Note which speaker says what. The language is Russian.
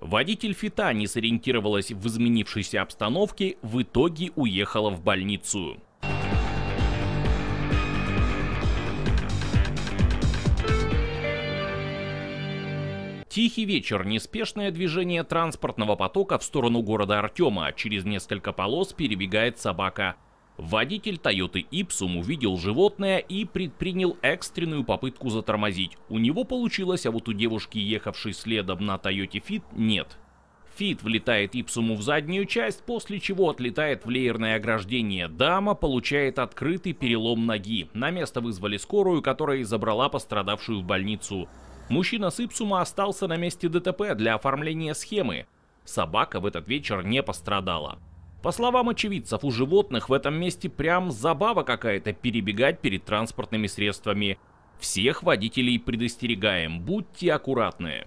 Speaker 1: Водитель Фита не сориентировалась в изменившейся обстановке, в итоге уехала в больницу. Тихий вечер, неспешное движение транспортного потока в сторону города Артема. Через несколько полос перебегает собака Водитель Toyota Ipsum увидел животное и предпринял экстренную попытку затормозить. У него получилось, а вот у девушки, ехавшей следом на Toyota Fit, нет. Фит влетает Ипсуму в заднюю часть, после чего отлетает в леерное ограждение. Дама получает открытый перелом ноги. На место вызвали скорую, которая и забрала пострадавшую в больницу. Мужчина с Ипсума остался на месте ДТП для оформления схемы. Собака в этот вечер не пострадала. По словам очевидцев, у животных в этом месте прям забава какая-то перебегать перед транспортными средствами. Всех водителей предостерегаем, будьте аккуратны.